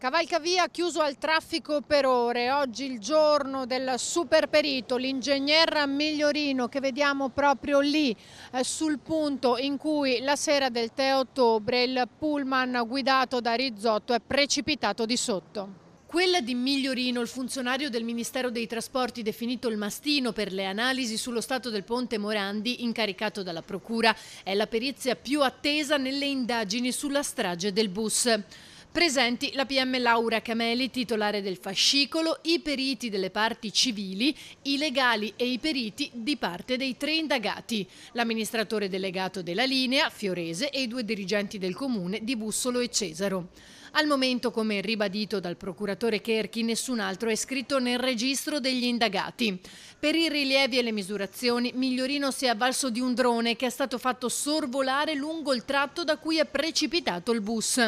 Cavalcavia chiuso al traffico per ore, oggi il giorno del superperito, l'ingegner Migliorino che vediamo proprio lì eh, sul punto in cui la sera del 3 ottobre il pullman guidato da Rizzotto è precipitato di sotto. Quella di Migliorino, il funzionario del Ministero dei Trasporti definito il mastino per le analisi sullo stato del ponte Morandi, incaricato dalla Procura, è la perizia più attesa nelle indagini sulla strage del bus. Presenti la PM Laura Cameli, titolare del fascicolo, i periti delle parti civili, i legali e i periti di parte dei tre indagati, l'amministratore delegato della linea, Fiorese, e i due dirigenti del comune di Bussolo e Cesaro. Al momento, come ribadito dal procuratore Kerchi, nessun altro è scritto nel registro degli indagati. Per i rilievi e le misurazioni, Migliorino si è avvalso di un drone che è stato fatto sorvolare lungo il tratto da cui è precipitato il bus.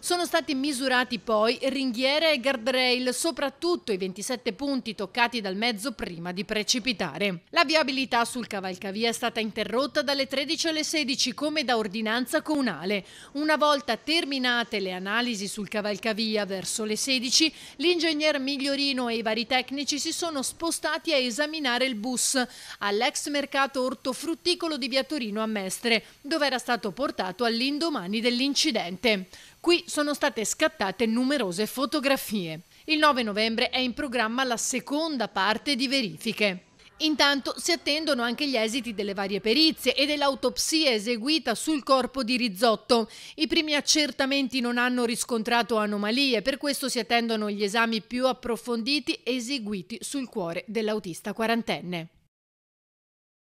Sono stati misurati poi ringhiere e guardrail, soprattutto i 27 punti toccati dal mezzo prima di precipitare. La viabilità sul cavalcavia è stata interrotta dalle 13 alle 16 come da ordinanza comunale. Una volta terminate le analisi sul cavalcavia verso le 16, l'ingegner Migliorino e i vari tecnici si sono spostati a esaminare il bus all'ex mercato ortofrutticolo di Via Torino a Mestre, dove era stato portato all'indomani dell'incidente. Qui sono state scattate numerose fotografie. Il 9 novembre è in programma la seconda parte di verifiche. Intanto si attendono anche gli esiti delle varie perizie e dell'autopsia eseguita sul corpo di Rizzotto. I primi accertamenti non hanno riscontrato anomalie, per questo si attendono gli esami più approfonditi eseguiti sul cuore dell'autista quarantenne.